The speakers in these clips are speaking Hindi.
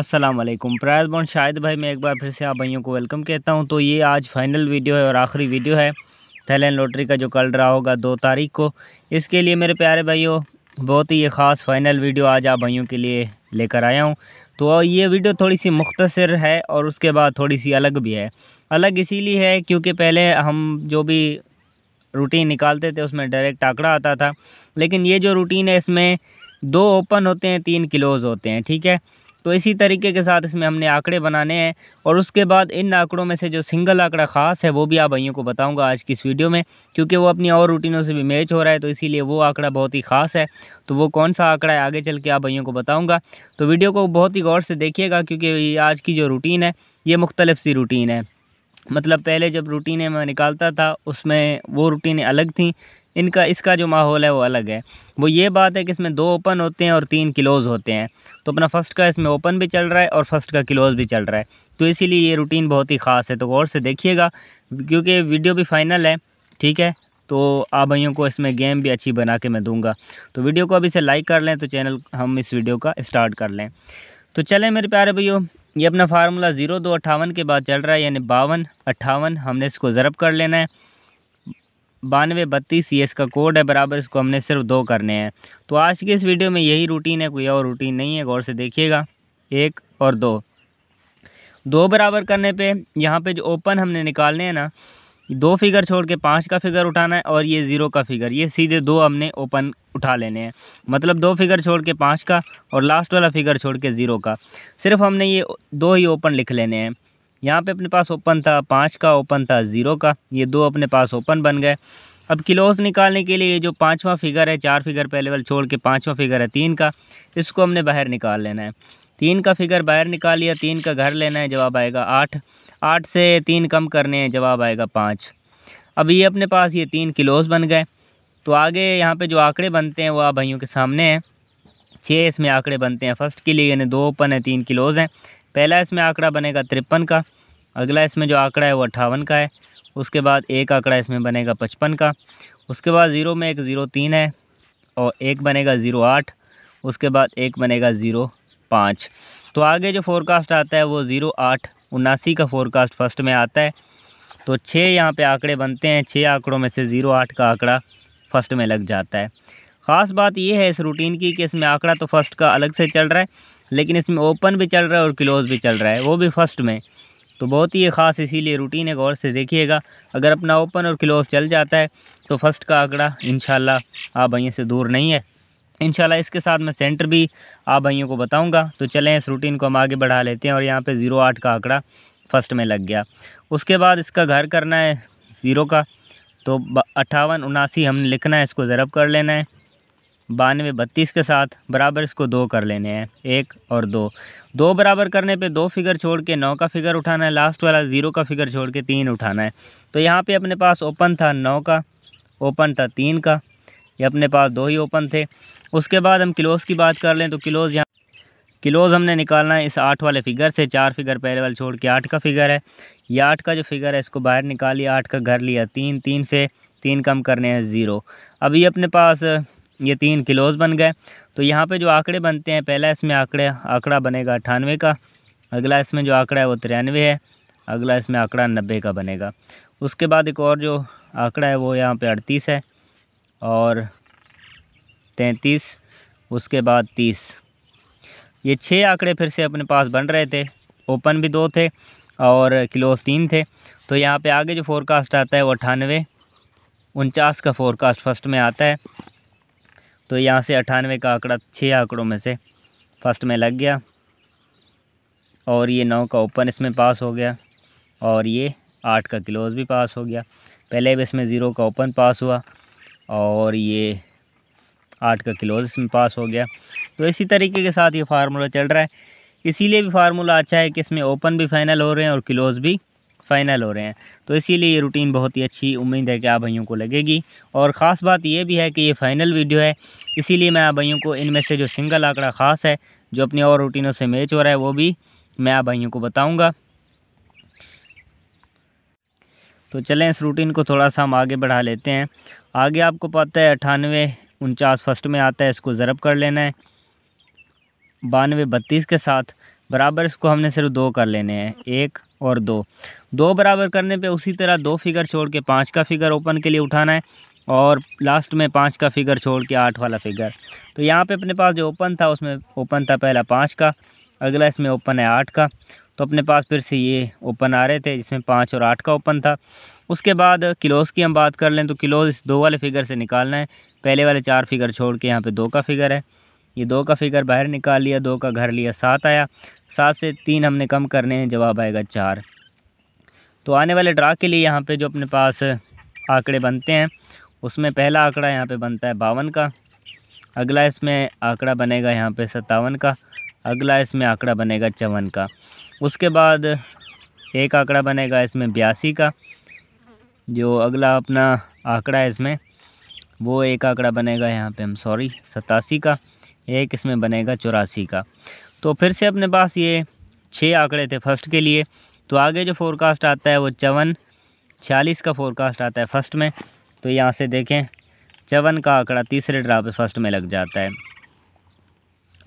अस्सलाम वालेकुम प्रायद बॉन्ड शाहिद भाई मैं एक बार फिर से आप भाइयों को वेलकम कहता हूं तो ये आज फाइनल वीडियो है और आखिरी वीडियो है थैलैंड लॉटरी का जो कल रहा होगा दो तारीख को इसके लिए मेरे प्यारे भाइयों बहुत ही ये ख़ास फ़ाइनल वीडियो आज आप भाइयों के लिए लेकर आया हूं तो ये वीडियो थोड़ी सी मुख्तसर है और उसके बाद थोड़ी सी अलग भी है अलग इसीलिए है क्योंकि पहले हम जो भी रूटीन निकालते थे उसमें डायरेक्ट आंकड़ा आता था लेकिन ये जो रूटीन है इसमें दो ओपन होते हैं तीन क्लोज़ होते हैं ठीक है तो इसी तरीके के साथ इसमें हमने आंकड़े बनाने हैं और उसके बाद इन आंकड़ों में से जो सिंगल आंकड़ा ख़ास है वो भी आप भाइयों को बताऊँगा आज की इस वीडियो में क्योंकि वो अपनी और रूटीनों से भी मैच हो रहा है तो इसीलिए वो आंकड़ा बहुत ही ख़ास है तो वो कौन सा आंकड़ा है आगे चल के आप भाइयों को बताऊँगा तो वीडियो को बहुत ही गौर से देखिएगा क्योंकि आज की जो रूटीन है ये मुख्तलिफ सी रूटीन है मतलब पहले जब रूटीनें मैं निकालता था उसमें वो रूटीनें अलग थी इनका इसका जो माहौल है वो अलग है वो ये बात है कि इसमें दो ओपन होते हैं और तीन क्लोज़ होते हैं तो अपना फ़र्स्ट का इसमें ओपन भी चल रहा है और फर्स्ट का क्लोज़ भी चल रहा है तो इसीलिए ये रूटीन बहुत ही ख़ास है तो गौर से देखिएगा क्योंकि वीडियो भी फाइनल है ठीक है तो आप भाइयों को इसमें गेम भी अच्छी बना के मैं दूंगा तो वीडियो को अभी से लाइक कर लें तो चैनल हम इस वीडियो का स्टार्ट कर लें तो चलें मेरे प्यारे भैया ये अपना फार्मूला ज़ीरो दो अट्ठावन के बाद चल रहा है यानी बावन अट्ठावन हमने इसको ज़रब कर लेना है बानवे बत्तीस ये इसका कोड है बराबर इसको हमने सिर्फ दो करने हैं तो आज की इस वीडियो में यही रूटीन है कोई और रूटीन नहीं है गौर से देखिएगा एक और दो दो बराबर करने पे यहाँ पे जो ओपन हमने निकालने हैं ना दो फिगर छोड़ के पाँच का फिगर उठाना है और ये ज़ीरो का फिगर ये सीधे दो हमने ओपन उठा लेने हैं मतलब दो फिगर छोड़ के पाँच का और लास्ट वाला फिगर छोड़ के ज़ीरो का सिर्फ हमने ये दो ही ओपन लिख लेने हैं यहाँ पे अपने पास ओपन था पाँच का ओपन था ज़ीरो का ये दो अपने पास ओपन बन गए अब क्लोज निकालने के लिए ये जो पाँचवा फिगर है चार फिगर पहले वाले छोड़ के पाँचवा फिगर है तीन का इसको हमने बाहर निकाल लेना है तीन का फिगर बाहर निकाल लिया तीन का घर लेना है जवाब आएगा आठ आठ से तीन कम करने हैं जवाब आएगा पाँच अब ये अपने पास ये तीन किलोज़ बन गए तो आगे यहाँ पे जो आंकड़े बनते हैं वो आप भाइयों के सामने हैं छः इसमें आंकड़े बनते हैं फर्स्ट के लिए यानी दो ओपन है तीन किलोज़ हैं पहला इसमें आंकड़ा बनेगा तिरपन का अगला इसमें जो आंकड़ा है वो अट्ठावन का है उसके बाद एक आंकड़ा इसमें बनेगा पचपन का उसके बाद ज़ीरो में एक ज़ीरो तीन है और एक बनेगा ज़ीरो आठ उसके बाद एक बनेगा ज़ीरो पाँच तो आगे जो फोरकास्ट आता है वो ज़ीरो आठ उन्नासी का फोरकास्ट फर्स्ट में आता है तो छः यहाँ पे आंकड़े बनते हैं छः आंकड़ों में से ज़ीरो आठ का आंकड़ा फर्स्ट में लग जाता है ख़ास बात यह है इस रूटीन की कि इसमें आंकड़ा तो फर्स्ट का अलग से चल रहा है लेकिन इसमें ओपन भी चल रहा है और क्लोज भी चल रहा है वो भी फर्स्ट में तो बहुत ही ख़ास इसीलिए रूटीन है गौर से देखिएगा अगर अपना ओपन और क्लोज चल जाता है तो फर्स्ट का आंकड़ा इन आप भाइयों से दूर नहीं है इन इसके साथ मैं सेंटर भी आप भाइयों को बताऊंगा तो चलें इस रूटीन को हम आगे बढ़ा लेते हैं और यहाँ पर ज़ीरो आठ का आंकड़ा फर्स्ट में लग गया उसके बाद इसका घर करना है ज़ीरो का तो अट्ठावन उनासी हमने लिखना है इसको ज़रब कर लेना है बानवे बत्तीस के साथ बराबर इसको दो कर लेने हैं एक और दो दो बराबर करने पे दो फिगर छोड़ के नौ का फिगर उठाना है लास्ट वाला ज़ीरो का फिगर छोड़ के तीन उठाना है तो यहाँ पे अपने पास ओपन था नौ का ओपन था तीन का ये अपने पास दो ही ओपन थे उसके बाद हम क्लोज़ की बात कर लें तो क्लोज़ यहाँ क्लोज़ हमने निकालना है इस आठ वाले फिगर से चार फिगर पहले वाले छोड़ के आठ का फिगर है ये आठ का जो फिगर है इसको बाहर निकाली आठ का घर लिया तीन तीन से तीन कम करने हैं ज़ीरो अभी अपने पास ये तीन किलोज़ बन गए तो यहाँ पे जो आंकड़े बनते हैं पहला इसमें आंकड़े आंकड़ा बनेगा अठानवे का अगला इसमें जो आंकड़ा है वो तिरानवे है अगला इसमें आंकड़ा नब्बे का बनेगा उसके बाद एक और जो आंकड़ा है वो यहाँ पे अड़तीस है और तैंतीस उसके बाद तीस ये छः आंकड़े फिर से अपने पास बन रहे थे ओपन भी दो थे और क्लोज़ तीन थे तो यहाँ पर आगे जो फोरकास्ट आता है वो अठानवे उनचास का फोरकास्ट फर्स्ट में आता है तो यहाँ से अठानवे का आंकड़ा छः आंकड़ों में से फर्स्ट में लग गया और ये नौ का ओपन इसमें पास हो गया और ये आठ का क्लोज़ भी पास हो गया पहले भी इसमें ज़ीरो का ओपन पास हुआ और ये आठ का क्लोज इसमें पास हो गया तो इसी तरीके के साथ ये फार्मूला चल रहा है इसीलिए भी फार्मूला अच्छा है कि इसमें ओपन भी फाइनल हो रहे हैं और क्लोज़ भी फ़ाइनल हो रहे हैं तो इसीलिए ये रूटीन बहुत ही अच्छी उम्मीद है कि आप भाइयों को लगेगी और ख़ास बात ये भी है कि ये फ़ाइनल वीडियो है इसीलिए मैं आप भाइयों को इनमें से जो सिंगल आंकड़ा ख़ास है जो अपनी और रूटीनों से मैच हो रहा है वो भी मैं आप भाइयों को बताऊँगा तो चलें इस रूटीन को थोड़ा सा हम आगे बढ़ा लेते हैं आगे आपको पता है अठानवे उनचास फर्स्ट में आता है इसको ज़रब कर लेना है बानवे बत्तीस के साथ बराबर इसको हमने सिर्फ दो कर लेने हैं एक और दो दो बराबर करने पे उसी तरह दो फिगर छोड़ के पाँच का फिगर ओपन के लिए उठाना है और लास्ट में पाँच का फिगर छोड़ के आठ वाला फिगर तो यहाँ पे अपने पास जो ओपन था उसमें ओपन था पहला पाँच का अगला इसमें ओपन है आठ का तो अपने पास फिर से ये ओपन आ रहे थे जिसमें पाँच और आठ का ओपन था उसके बाद किलोस की हम बात कर लें तो किलोस इस दो वाले फिगर से निकालना है पहले वाले चार फिगर छोड़ के यहाँ पे दो का फिगर है ये दो का फिगर बाहर निकाल लिया दो का घर लिया सात आया सात से तीन हमने कम करने हैं जवाब आएगा चार तो आने वाले ड्रा के लिए यहाँ पे जो अपने पास आंकड़े बनते हैं उसमें पहला आंकड़ा यहाँ पे बनता है बावन का अगला इसमें आंकड़ा बनेगा यहाँ पे सत्तावन का अगला इसमें आंकड़ा बनेगा चवन का उसके बाद एक आंकड़ा बनेगा इसमें बयासी का जो अगला अपना आंकड़ा है इसमें वो एक आंकड़ा बनेगा यहाँ पे हम सॉरी सतासी का एक इसमें बनेगा चौरासी का तो फिर से अपने पास ये छः आंकड़े थे फर्स्ट के लिए तो आगे जो फोरकास्ट आता है वो चवन छियालीस का फोरकास्ट आता है फर्स्ट में तो यहाँ से देखें चवन का आंकड़ा तीसरे ड्रा फर्स्ट में लग जाता है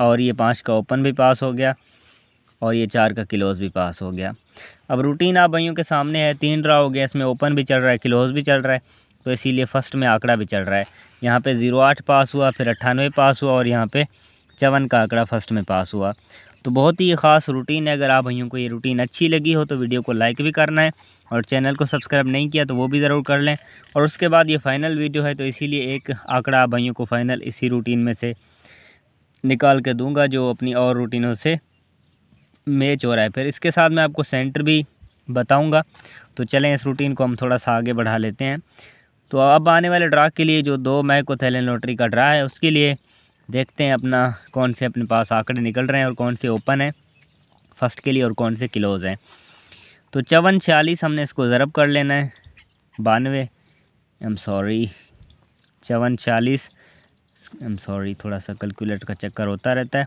और ये पाँच का ओपन भी पास हो गया और ये चार का क्लोज़ भी पास हो गया अब रूटीन आप भाइयों के सामने है तीन ड्रा हो गया इसमें ओपन भी चल रहा है क्लोज़ भी चल रहा है तो इसीलिए फ़र्स्ट में आंकड़ा भी चल रहा है यहाँ पे ज़ीरो आठ पास हुआ फिर अट्ठानवे पास हुआ और यहाँ पे चवन का आंकड़ा फर्स्ट में पास हुआ तो बहुत ही ख़ास रूटीन है अगर आप भैयों को ये रूटीन अच्छी लगी हो तो वीडियो को लाइक भी करना है और चैनल को सब्सक्राइब नहीं किया तो वो भी ज़रूर कर लें और उसके बाद ये फ़ाइनल वीडियो है तो इसीलिए एक आंकड़ा आप भैयों को फ़ाइनल इसी रूटीन में से निकाल के दूंगा जो अपनी और रूटीनों से मैच हो रहा है फिर इसके साथ मैं आपको सेंटर भी बताऊँगा तो चलें इस रूटीन को हम थोड़ा सा आगे बढ़ा लेते हैं तो अब आने वाले ड्रा के लिए जो दो मई को थैलन लॉटरी का ड्रा है उसके लिए देखते हैं अपना कौन से अपने पास आंकड़े निकल रहे हैं और कौन से ओपन हैं फर्स्ट के लिए और कौन से क्लोज़ हैं तो चौवन छियालीस हमने इसको ज़रब कर लेना है बानवे आई एम सॉरी चौवन छियालीस आई एम सॉरी थोड़ा सा कैलकुलेटर का चक्कर होता रहता है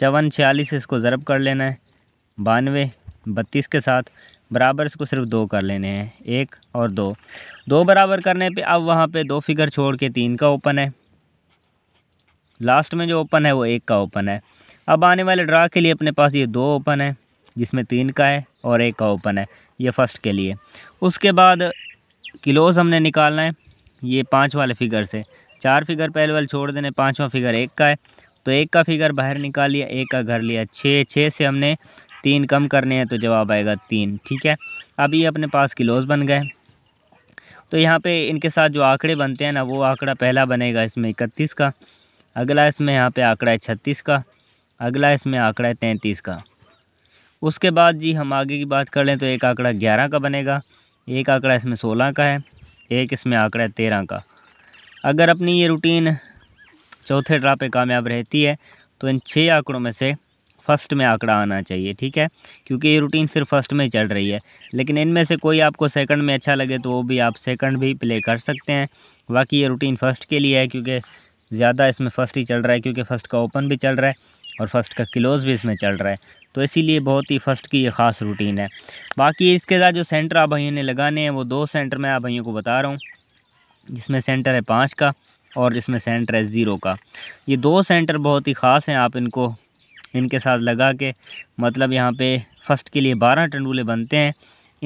चौवन छियालीस इसको ज़रब कर लेना है बानवे बत्तीस के साथ बराबर इसको सिर्फ दो कर लेने हैं एक और दो दो बराबर करने पे अब वहाँ पे दो फिगर छोड़ के तीन का ओपन है लास्ट में जो ओपन है वो एक का ओपन है अब आने वाले ड्रा के लिए अपने पास ये दो ओपन है जिसमें तीन का है और एक का ओपन है ये फर्स्ट के लिए उसके बाद क्लोज़ हमने निकालना है ये पाँच वाले फिगर से चार फिगर पहले वाले छोड़ देने पाँचवा फिगर एक का है तो एक का फिगर बाहर निकाल लिया एक का घर लिया छः छः से हमने तीन कम करने हैं तो जवाब आएगा तीन ठीक है अभी ये अपने पास किलोज़ बन गए तो यहाँ पे इनके साथ जो आंकड़े बनते हैं ना वो आंकड़ा पहला बनेगा इसमें इकतीस का अगला इसमें यहाँ पे आंकड़ा है छत्तीस का अगला इसमें आंकड़ा है तैंतीस का उसके बाद जी हम आगे की बात कर लें तो एक आंकड़ा ग्यारह का बनेगा एक आंकड़ा इसमें सोलह का है एक इसमें आंकड़ा है तेरह का अगर अपनी ये रूटीन चौथे ड्रा पे कामयाब रहती है तो इन छः आंकड़ों में से फर्स्ट में आंकड़ा आना चाहिए ठीक है क्योंकि ये रूटीन सिर्फ फर्स्ट में चल रही है लेकिन इनमें से कोई आपको सेकंड में अच्छा लगे तो वो भी आप सेकंड भी प्ले कर सकते हैं बाकी ये रूटीन फर्स्ट के लिए है क्योंकि ज़्यादा इसमें फ़र्स्ट ही चल रहा है क्योंकि फ़र्स्ट का ओपन भी चल रहा है और फ़र्स्ट का क्लोज़ भी इसमें चल रहा है तो इसीलिए बहुत ही फ़र्स्ट की ये ख़ास रूटीन है बाकी इसके साथ जो सेंटर आप भाइयों ने लगाने हैं वो दो सेंटर मैं आप भाइयों को बता रहा हूँ जिसमें सेंटर है पाँच का और इसमें सेंटर है ज़ीरो का ये दो सेंटर बहुत ही ख़ास हैं आप इनको इनके साथ लगा के मतलब यहाँ पे फ़र्स्ट के लिए बारह टंडूले बनते हैं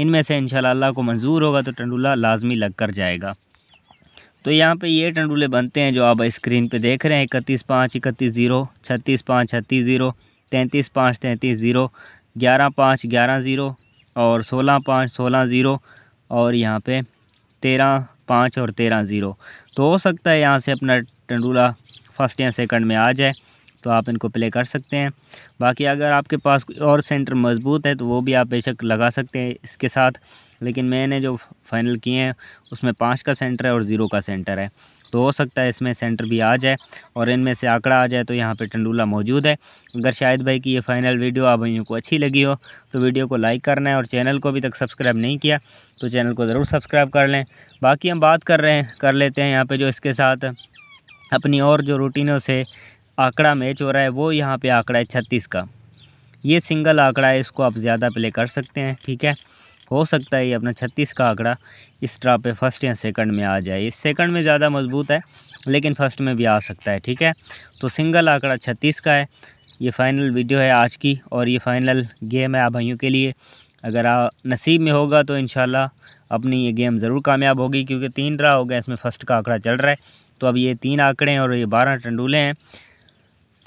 इनमें से इंशाल्लाह को मंजूर होगा तो टंडूला लाजमी लग कर जाएगा तो यहाँ पे ये टंडूले बनते हैं जो आप स्क्रीन पे देख रहे हैं इकतीस पाँच इकतीस ज़ीरो छत्तीस पाँच छत्तीस ज़ीरो तैंतीस पाँच तैंतीस ज़ीरो ग्यारह पाँच ग्यारह ज़ीरो और सोलह पाँच सोलह ज़ीरो और यहाँ पे तेरह पाँच और तेरह ज़ीरो तो हो सकता है यहाँ से अपना टंडूला फर्स्ट या सेकंड में आ जाए तो आप इनको प्ले कर सकते हैं बाकी अगर आपके पास कोई और सेंटर मज़बूत है तो वो भी आप बेशक लगा सकते हैं इसके साथ लेकिन मैंने जो फ़ाइनल किए हैं उसमें पाँच का सेंटर है और ज़ीरो का सेंटर है तो हो सकता है इसमें सेंटर भी आ जाए और इनमें से आंकड़ा आ जाए तो यहाँ पे टंडूला मौजूद है अगर शायद भाई की ये फ़ाइनल वीडियो आप भाइयों को अच्छी लगी हो तो वीडियो को लाइक करना है और चैनल को अभी तक सब्सक्राइब नहीं किया तो चैनल को ज़रूर सब्सक्राइब कर लें बाकी हम बात कर रहे हैं कर लेते हैं यहाँ पर जो इसके साथ अपनी और जो रूटीनों से आंकड़ा मैच हो रहा है वो यहाँ पे आंकड़ा है छत्तीस का ये सिंगल आंकड़ा है इसको आप ज़्यादा प्ले कर सकते हैं ठीक है हो सकता है ये अपना छत्तीस का आंकड़ा इस ड्रा पे फर्स्ट या सेकंड में आ जाए इस सेकंड में ज़्यादा मजबूत है लेकिन फर्स्ट में भी आ सकता है ठीक है तो सिंगल आंकड़ा छत्तीस का है ये फ़ाइनल वीडियो है आज की और ये फ़ाइनल गेम है आप भाइयों के लिए अगर आ, नसीब में होगा तो इन अपनी ये गेम ज़रूर कामयाब होगी क्योंकि तीन ड्रा हो गया इसमें फ़र्स्ट का आंकड़ा चल रहा है तो अब ये तीन आंकड़े हैं और ये बारह टंडूले हैं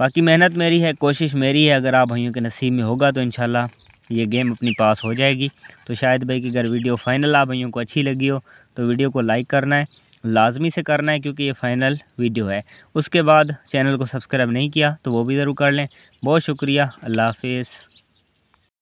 बाकी मेहनत मेरी है कोशिश मेरी है अगर आप भाइयों के नसीब में होगा तो इन ये गेम अपनी पास हो जाएगी तो शायद भाई की अगर वीडियो फ़ाइनल आप भाइयों को अच्छी लगी हो तो वीडियो को लाइक करना है लाजमी से करना है क्योंकि ये फ़ाइनल वीडियो है उसके बाद चैनल को सब्सक्राइब नहीं किया तो वो भी ज़रूर कर लें बहुत शुक्रिया अल्लाह हाफिज़